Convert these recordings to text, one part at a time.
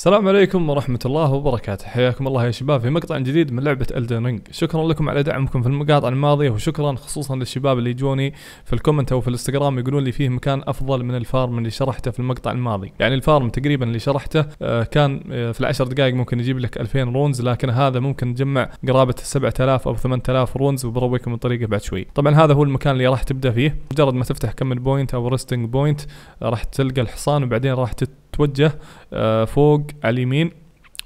السلام عليكم ورحمة الله وبركاته، حياكم الله يا شباب في مقطع جديد من لعبة الدن رينج، شكرا لكم على دعمكم في المقاطع الماضية وشكرا خصوصا للشباب اللي يجوني في الكومنت او في الانستغرام يقولون لي فيه مكان افضل من الفارم اللي شرحته في المقطع الماضي، يعني الفارم تقريبا اللي شرحته آه، كان آه، في العشر دقائق ممكن يجيب لك 2000 رونز لكن هذا ممكن نجمع قرابة 7000 او 8000 رونز وبرويكم الطريقة بعد شوي، طبعا هذا هو المكان اللي راح تبدا فيه، مجرد ما تفتح كمل بوينت او ريستنج بوينت آه، راح تلقى الحصان وبعدين راح تت توجه آه، فوق على اليمين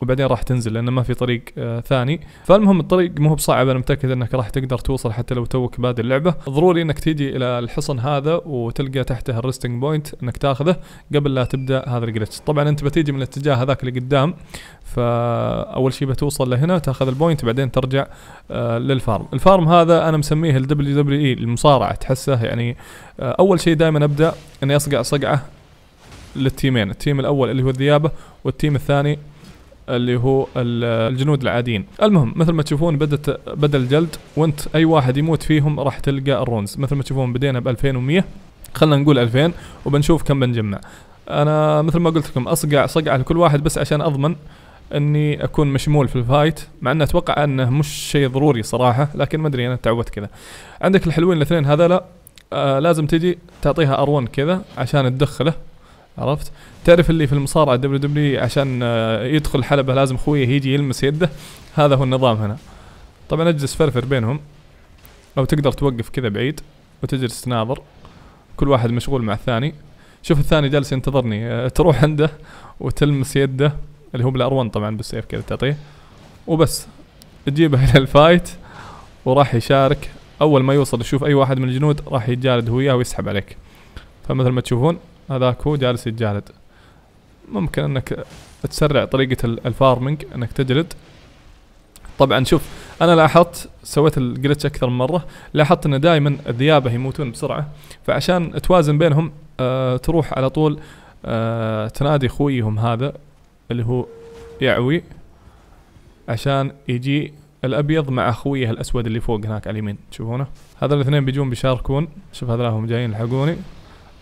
وبعدين راح تنزل لانه ما في طريق آه، ثاني فالمهم الطريق مو بصعب انا متاكد انك راح تقدر توصل حتى لو توك بادئ اللعبه ضروري انك تيجي الى الحصن هذا وتلقى تحته الريستنج بوينت انك تاخذه قبل لا تبدا هذا الجلتش طبعا انت بتيجي من الاتجاه هذاك اللي قدام فاول شيء بتوصل لهنا تاخذ البوينت بعدين ترجع آه، للفارم الفارم هذا انا مسميه الدبليو دبليو اي e، المصارعه تحسه يعني اول شيء دائما ابدا اني اصقع صقعه للتيمين التيم الاول اللي هو الذيابه والتيم الثاني اللي هو الجنود العاديين المهم مثل ما تشوفون بدت بدا الجلد وانت اي واحد يموت فيهم راح تلقى الرونز مثل ما تشوفون بدينا ب 2100 خلينا نقول 2000 وبنشوف كم بنجمع انا مثل ما قلت لكم اصقع صقعه لكل واحد بس عشان اضمن اني اكون مشمول في الفايت مع اني اتوقع انه مش شيء ضروري صراحه لكن ما ادري انا تعودت كذا عندك الحلوين الاثنين هذا لا آه لازم تجي تعطيها ار1 كذا عشان تدخله عرفت؟ تعرف اللي في المصارعه دبليو دبليو عشان آه، يدخل الحلبه لازم خويه يجي يلمس يده هذا هو النظام هنا طبعا اجلس فرفر بينهم او تقدر توقف كذا بعيد وتجلس تناظر كل واحد مشغول مع الثاني شوف الثاني جالس ينتظرني آه، تروح عنده وتلمس يده اللي هو بالار1 طبعا بالسيف كذا تعطيه وبس تجيبه الى الفايت وراح يشارك اول ما يوصل يشوف اي واحد من الجنود راح يتجارد هو وياه ويسحب عليك فمثل ما تشوفون هذاك هو جالس يتجالد ممكن انك تسرع طريقة الفارمنج انك تجلد طبعا شوف انا لاحظت سويت الجلتش اكثر من مرة لاحظت ان دائما الذيابة يموتون بسرعة فعشان توازن بينهم آه تروح على طول آه تنادي خويهم هذا اللي هو يعوي عشان يجي الابيض مع اخويه الاسود اللي فوق هناك على اليمين تشوفونه هذا الاثنين بيجون بيشاركون شوف هذول هم جايين يلحقوني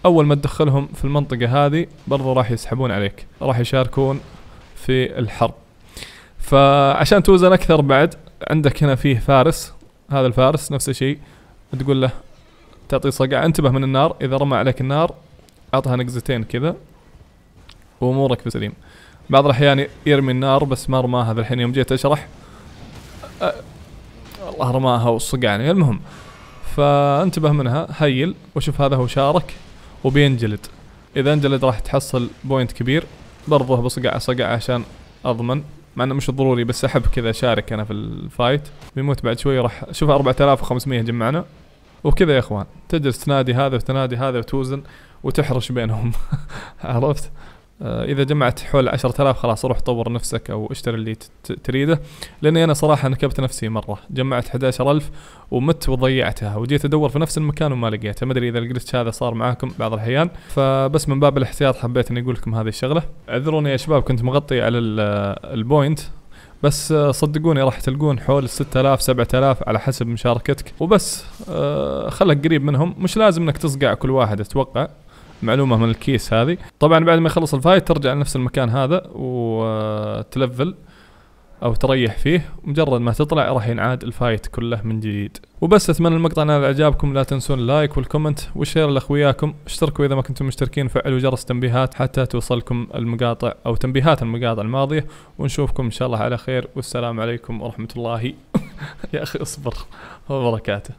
اول ما تدخلهم في المنطقه هذه برضه راح يسحبون عليك راح يشاركون في الحرب فعشان توزن اكثر بعد عندك هنا فيه فارس هذا الفارس نفس الشيء تقول له تعطيه صقعه انتبه من النار اذا رمى عليك النار اعطها نقزتين كذا وامورك بسليم سليم بعض الاحيان يرمي النار بس ما رماها هذا الحين يوم جيت اشرح أه الله رماها وصقعني المهم فانتبه منها هيل وشوف هذا هو شارك وبينجلد اذا انجلد راح تحصل بوينت كبير برضه بصقعة صقع عشان اضمن مع انه مش ضروري بس احب كذا اشارك انا في الفايت بيموت بعد شوي راح شوف 4500 جمعنا وكذا يا اخوان تجلس تنادي هذا وتنادي هذا وتوزن وتحرش بينهم عرفت آه، اذا جمعت حول 10000 خلاص روح طور نفسك او اشتري اللي تريده لاني انا صراحه نكبت نفسي مره جمعت 11000 ومت وضيعتها وجيت ادور في نفس المكان وما لقيتها ما ادري اذا الجلتش هذا صار معاكم بعض الاحيان فبس من باب الاحتياط حبيت اني اقول لكم هذه الشغله اعذروني يا شباب كنت مغطي على البوينت بس آه، صدقوني راح تلقون حول 6000 7000 على حسب مشاركتك وبس آه، خلك قريب منهم مش لازم انك تصقع كل واحد اتوقع معلومه من الكيس هذه طبعا بعد ما يخلص الفايت ترجع لنفس المكان هذا وتلفل او تريح فيه مجرد ما تطلع راح ينعاد الفايت كله من جديد وبس اتمنى المقطع نال اعجابكم لا تنسون اللايك والكومنت والشير لاخوياكم اشتركوا اذا ما كنتم مشتركين فعلوا جرس التنبيهات حتى توصلكم المقاطع او تنبيهات المقاطع الماضيه ونشوفكم ان شاء الله على خير والسلام عليكم ورحمه الله يا اخي اصبر وبركاته